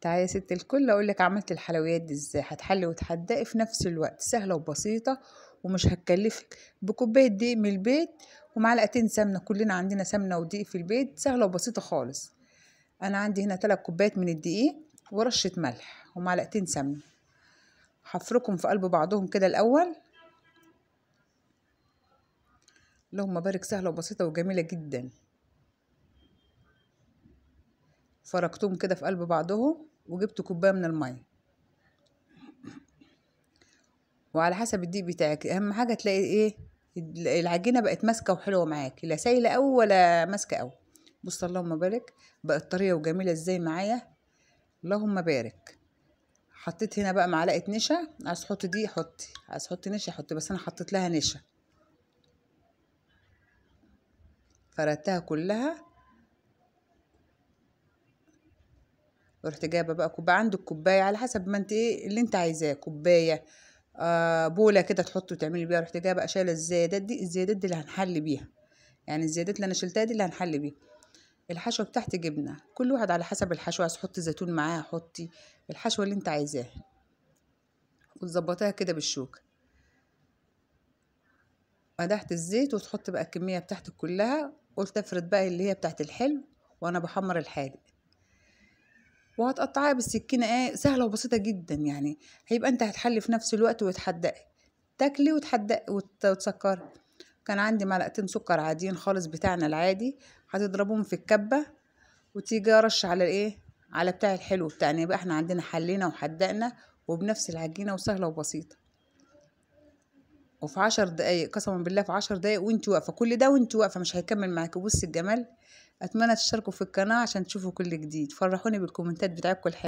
تعالي يا ست الكل اقول لك عملت الحلويات دي ازاي هتحلي وتحدقي في نفس الوقت سهله وبسيطه ومش هتكلفك بكوبايه دقيق من البيت ومعلقتين سمنه كلنا عندنا سمنه ودقيق في البيت سهله وبسيطه خالص انا عندي هنا ثلاث كوبايات من الدقيق ورشه ملح ومعلقتين سمنه هفركهم في قلب بعضهم كده الاول اللهم بارك سهله وبسيطه وجميله جدا فركتهم كده في قلب بعضهم وجبت كوبايه من الميه وعلى حسب الدقيق بتاعك اهم حاجه تلاقي ايه العجينه بقت ماسكه وحلوه معاك لا سايله قوي ولا ماسكه قوي بص اللهم بارك بقت طريه وجميله ازاي معايا اللهم بارك حطيت هنا بقى معلقه نشا عايز تحط دي حطي عايز تحطي نشا حطي بس انا حطيت لها نشا فردتها كلها رحت جايبه بقى كوبايه عندك كوبايه على حسب ما انت ايه اللي انت عايزاه كوبايه آه بوله كده تحطي وتعملي بيها رحت جايبه شايله الزيادات دي الزيادات دي اللي هنحل بيها يعني الزيادات اللي انا شلتها دي اللي هنحل بيها الحشوه بتاعت جبنه كل واحد على حسب الحشوه عايز تحطي زيتون معاها حطي الحشوه اللي انت عايزاها وتظبطيها كده بالشوكه مدحت الزيت وتحط بقى الكميه بتاعتك كلها قلت افرد بقى اللي هي بتاعت الحلو وانا بحمر الحادق وهتقطعيها بالسكينة ايه سهلة وبسيطة جدا يعني هيبقى انت هتحلي في نفس الوقت وتحدقي تاكلي وتحدقي وتسكري كان عندي معلقتين سكر عاديين خالص بتاعنا العادي هتضربهم في الكبة وتيجي رش على الايه على بتاع الحلو بتاعنا يبقى يعني احنا عندنا حلينا وحدقنا وبنفس العجينة وسهلة وبسيطة وفي عشر دقايق قسما بالله في عشر دقايق وانت واقفة كل ده وانت واقفة مش هيكمل معاكي بصي الجمال اتمنى تشتركوا في القناه عشان تشوفوا كل جديد فرحوني بالكومنتات بتاعتكم الحلوه